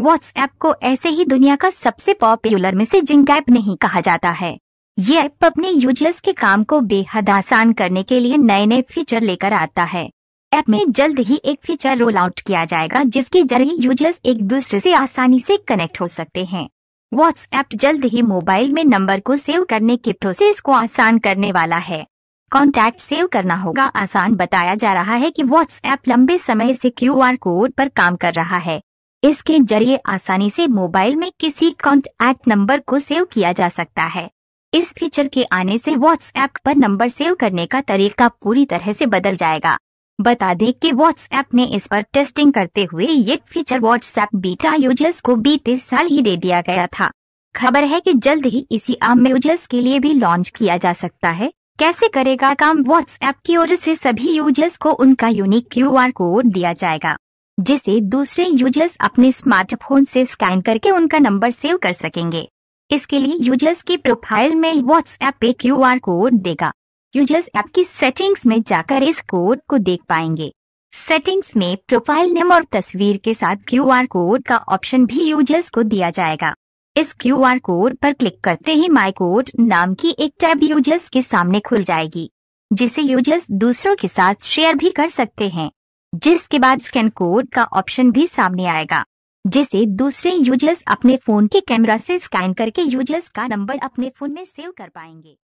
WhatsApp को ऐसे ही दुनिया का सबसे पॉपुलर मैसेजिंग ऐप नहीं कहा जाता है ये ऐप अपने यूजर्स के काम को बेहद आसान करने के लिए नए नए फीचर लेकर आता है ऐप में जल्द ही एक फीचर रोल आउट किया जाएगा जिसके जरिए यूजर्स एक दूसरे से आसानी से कनेक्ट हो सकते हैं व्हाट्सऐप जल्द ही मोबाइल में नंबर को सेव करने के प्रोसेस को आसान करने वाला है कॉन्टैक्ट सेव करना होगा आसान बताया जा रहा है कि व्हाट्सऐप लंबे समय से क्यूआर कोड पर काम कर रहा है इसके जरिए आसानी से मोबाइल में किसी कॉन्टैक्ट नंबर को सेव किया जा सकता है इस फीचर के आने से व्हाट्सऐप पर नंबर सेव करने का तरीका पूरी तरह से बदल जाएगा बता दें कि व्हाट्सऐप ने इस पर टेस्टिंग करते हुए ये फीचर व्हाट्सऐप बीटा यूजर्स को बीते साल ही दे दिया गया था खबर है कि जल्द ही इसी आम यूजर्स के लिए भी लॉन्च किया जा सकता है कैसे करेगा काम व्हाट्सऐप की ओर से सभी यूजर्स को उनका यूनिक क्यू कोड दिया जाएगा जिसे दूसरे यूजर्स अपने स्मार्टफोन से स्कैन करके उनका नंबर सेव कर सकेंगे इसके लिए यूजर्स की प्रोफाइल में व्हाट्सएप क्यू आर कोड देगा यूजर्स ऐप की सेटिंग्स में जाकर इस कोड को देख पाएंगे सेटिंग्स में प्रोफाइल नेम और तस्वीर के साथ क्यू कोड का ऑप्शन भी यूजर्स को दिया जाएगा इस क्यू कोड पर क्लिक करते ही माई कोड नाम की एक टैब यूजर्स के सामने खुल जाएगी जिसे यूजर्स दूसरों के साथ शेयर भी कर सकते हैं जिसके बाद स्कैन कोड का ऑप्शन भी सामने आएगा जिसे दूसरे यूजर्स अपने फोन के कैमरा से स्कैन करके यूजर्स का नंबर अपने फोन में सेव कर पाएंगे